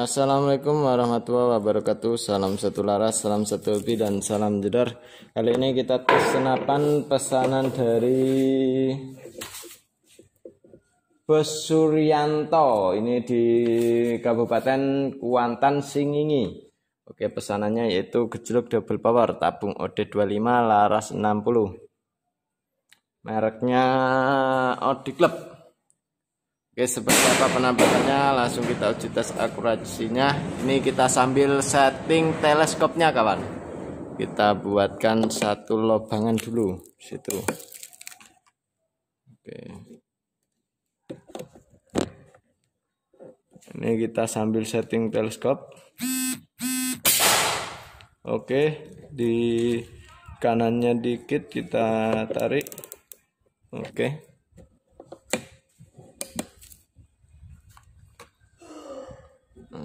Assalamualaikum warahmatullahi wabarakatuh Salam satu laras, salam satu hobi, dan salam jedar Kali ini kita tes senapan pesanan dari Bos Suryanto Ini di Kabupaten Kuantan Singingi Oke pesanannya yaitu gejluk double power tabung OD25 laras 60 Mereknya Odi Club Oke seperti apa penampakannya langsung kita uji tes akurasinya ini kita sambil setting teleskopnya kawan kita buatkan satu lubangan dulu situ Oke ini kita sambil setting teleskop Oke di kanannya dikit kita tarik Oke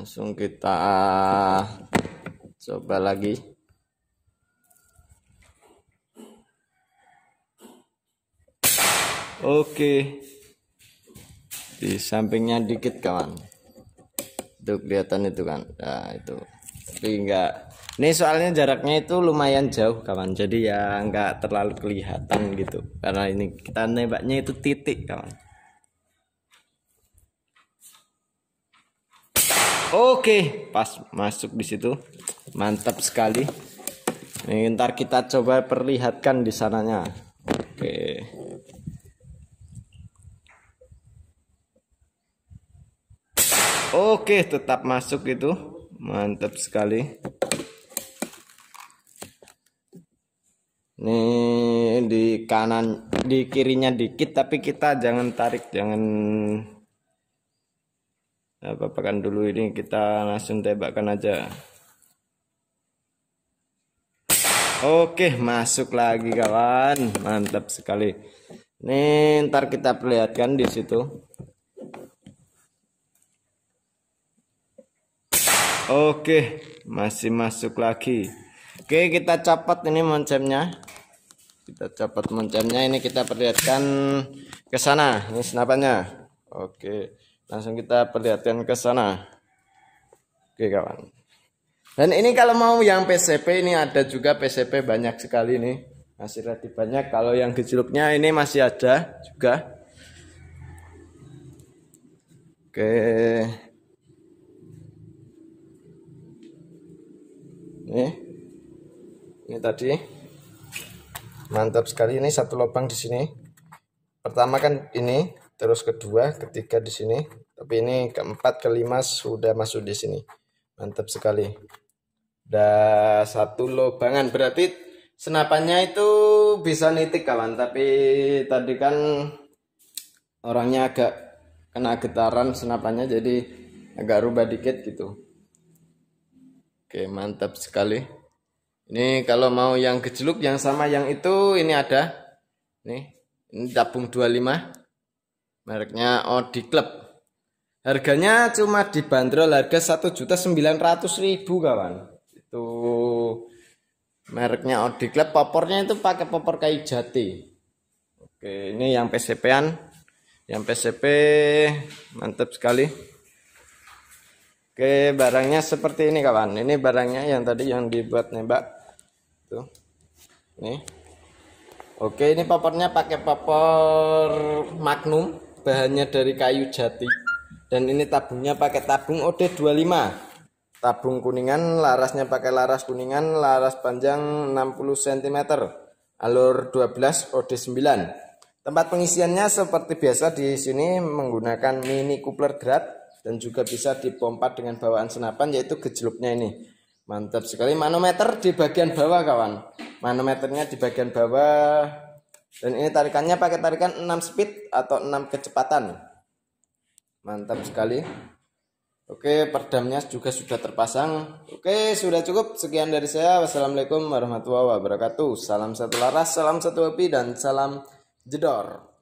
langsung kita coba lagi oke di sampingnya dikit kawan itu kelihatan itu kan nah itu tapi enggak ini soalnya jaraknya itu lumayan jauh kawan jadi ya enggak terlalu kelihatan gitu karena ini kita nembaknya itu titik kawan Oke, pas masuk di situ. Mantap sekali. Nih, ntar kita coba perlihatkan di sananya. Oke. Oke, tetap masuk itu. Mantap sekali. Nih di kanan di kirinya dikit tapi kita jangan tarik, jangan Bapak kan dulu ini kita langsung tembakkan aja. Oke, masuk lagi kawan. Mantap sekali. Nih, ntar kita perlihatkan di situ. Oke, masih masuk lagi. Oke, kita cepat ini moncemnya. Kita cepat moncemnya ini kita perlihatkan ke sana. Ini senapannya. Oke. Langsung kita perlihatkan ke sana. Oke kawan. Dan ini kalau mau yang PCP ini ada juga PCP banyak sekali nih. Masih relatif banyak. Kalau yang gejluknya ini masih ada juga. Oke. Ini. Ini tadi. Mantap sekali ini satu lubang di sini. Pertama kan ini terus kedua ketiga di sini tapi ini keempat kelima sudah masuk di sini mantap sekali udah satu lobangan berarti senapannya itu bisa nitik kawan tapi tadi kan orangnya agak kena getaran senapannya jadi agak rubah dikit gitu oke mantap sekali ini kalau mau yang gejluk yang sama yang itu ini ada nih ini tabung 25 mereknya Audi Club harganya cuma dibanderol harga ribu kawan itu mereknya Audi Club popornya itu pakai popor kayu jati oke ini yang PCP-an yang PCP mantap sekali oke barangnya seperti ini kawan ini barangnya yang tadi yang dibuat nembak tuh nih oke ini popornya pakai popor Magnum bahannya dari kayu jati dan ini tabungnya pakai tabung OD25 tabung kuningan larasnya pakai laras kuningan laras panjang 60 cm alur 12 OD9 tempat pengisiannya seperti biasa di sini menggunakan mini coupler grad dan juga bisa dipompa dengan bawaan senapan yaitu gejlupnya ini mantap sekali manometer di bagian bawah kawan manometernya di bagian bawah dan ini tarikannya pakai tarikan 6 speed atau 6 kecepatan. Mantap sekali. Oke, perdamnya juga sudah terpasang. Oke, sudah cukup. Sekian dari saya. Wassalamualaikum warahmatullahi wabarakatuh. Salam satu laras, salam satu api, dan salam jedor.